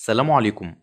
السلام عليكم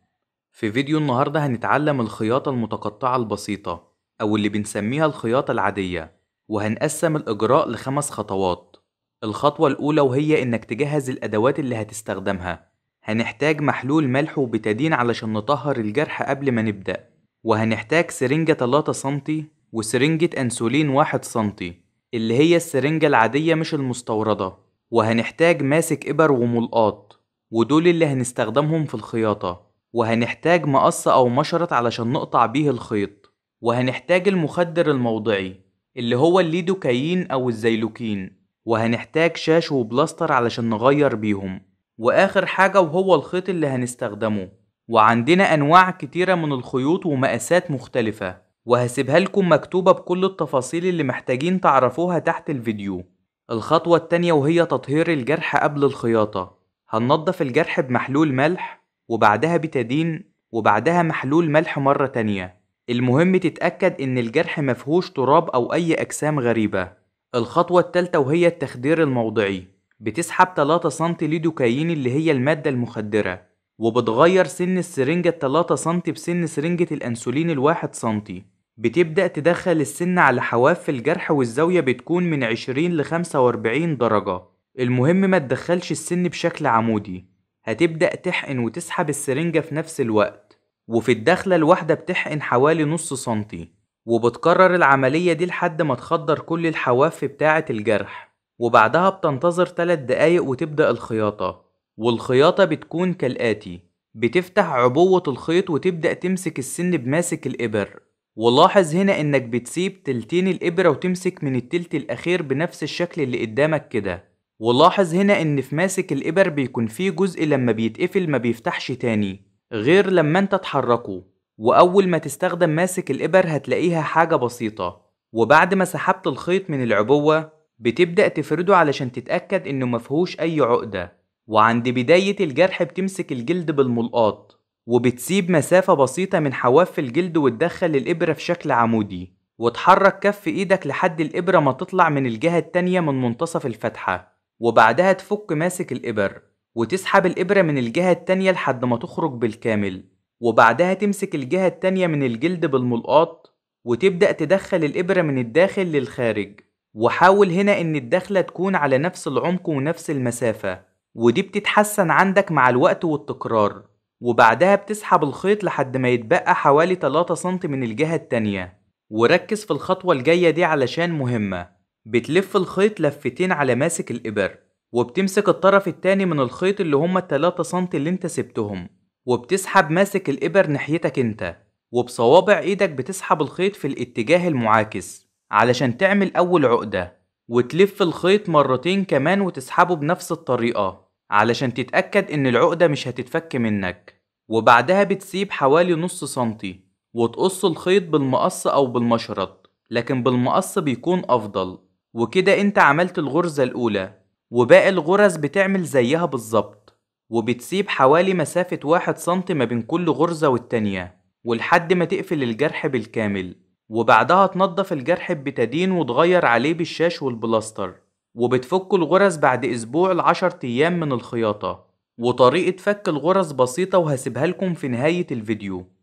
في فيديو النهاردة هنتعلم الخياطة المتقطعة البسيطة أو اللي بنسميها الخياطة العادية وهنقسم الإجراء لخمس خطوات الخطوة الأولى وهي إنك تجهز الأدوات اللي هتستخدمها هنحتاج محلول ملح وبتادين علشان نطهر الجرح قبل ما نبدأ وهنحتاج سرنجة 3 سنتي وسرنجة أنسولين 1 سنتي اللي هي السرنجة العادية مش المستوردة وهنحتاج ماسك إبر وملقاط ودول اللي هنستخدمهم في الخياطة وهنحتاج مقص أو مشرط علشان نقطع بيه الخيط وهنحتاج المخدر الموضعي اللي هو الليدوكايين أو الزيلوكين وهنحتاج شاش وبلاستر علشان نغير بيهم وآخر حاجة وهو الخيط اللي هنستخدمه وعندنا أنواع كتيرة من الخيوط ومقاسات مختلفة وهسيبها لكم مكتوبة بكل التفاصيل اللي محتاجين تعرفوها تحت الفيديو الخطوة التانية وهي تطهير الجرح قبل الخياطة هننضف الجرح بمحلول ملح وبعدها بتدين وبعدها محلول ملح مرة تانية المهم تتأكد إن الجرح مفهوش تراب أو أي أجسام غريبة الخطوة التالتة وهي التخدير الموضعي بتسحب 3 سم لدوكايين اللي هي المادة المخدرة وبتغير سن السرنجة 3 سم بسن سرنجة الأنسولين الواحد سنتي بتبدأ تدخل السن على حواف الجرح والزاوية بتكون من 20 ل 45 درجة المهم ما تدخلش السن بشكل عمودي هتبدأ تحقن وتسحب السرنجة في نفس الوقت وفي الدخلة الواحدة بتحقن حوالي نص سنتي وبتكرر العملية دي لحد ما تخدر كل الحواف بتاعة الجرح وبعدها بتنتظر 3 دقايق وتبدأ الخياطة والخياطة بتكون كالآتي بتفتح عبوة الخيط وتبدأ تمسك السن بماسك الإبر ولاحظ هنا إنك بتسيب تلتين الإبرة وتمسك من التلت الأخير بنفس الشكل اللي قدامك كده ولاحظ هنا ان في ماسك الابر بيكون فيه جزء لما بيتقفل ما بيفتحش تاني غير لما انت تحركه واول ما تستخدم ماسك الابر هتلاقيها حاجة بسيطة وبعد ما سحبت الخيط من العبوة بتبدأ تفرده علشان تتأكد انه مفهوش اي عقدة وعند بداية الجرح بتمسك الجلد بالملقاط وبتسيب مسافة بسيطة من حواف الجلد وتدخل الإبرة في شكل عمودي وتحرك كف إيدك لحد الإبرة ما تطلع من الجهة التانية من منتصف الفتحة وبعدها تفك ماسك الإبر وتسحب الإبرة من الجهة التانية لحد ما تخرج بالكامل وبعدها تمسك الجهة التانية من الجلد بالملقاط وتبدأ تدخل الإبرة من الداخل للخارج وحاول هنا إن الدخلة تكون على نفس العمق ونفس المسافة ودي بتتحسن عندك مع الوقت والتكرار وبعدها بتسحب الخيط لحد ما يتبقى حوالي 3 سم من الجهة التانية وركز في الخطوة الجاية دي علشان مهمة بتلف الخيط لفتين على ماسك الإبر وبتمسك الطرف التاني من الخيط اللي هما التلاتة سنتي اللي انت سبتهم وبتسحب ماسك الإبر ناحيتك انت وبصوابع ايدك بتسحب الخيط في الاتجاه المعاكس علشان تعمل أول عقدة وتلف الخيط مرتين كمان وتسحبه بنفس الطريقة علشان تتأكد إن العقدة مش هتتفك منك وبعدها بتسيب حوالي نص سنتي وتقص الخيط بالمقص أو بالمشرط لكن بالمقص بيكون أفضل وكده انت عملت الغرزة الأولى وباقي الغرز بتعمل زيها بالظبط وبتسيب حوالي مسافة واحد سنتي ما بين كل غرزة والتانية ولحد ما تقفل الجرح بالكامل وبعدها تنضف الجرح بتدين وتغير عليه بالشاش والبلاستر وبتفك الغرز بعد أسبوع لعشر أيام من الخياطة وطريقة فك الغرز بسيطة وهسيبها لكم في نهاية الفيديو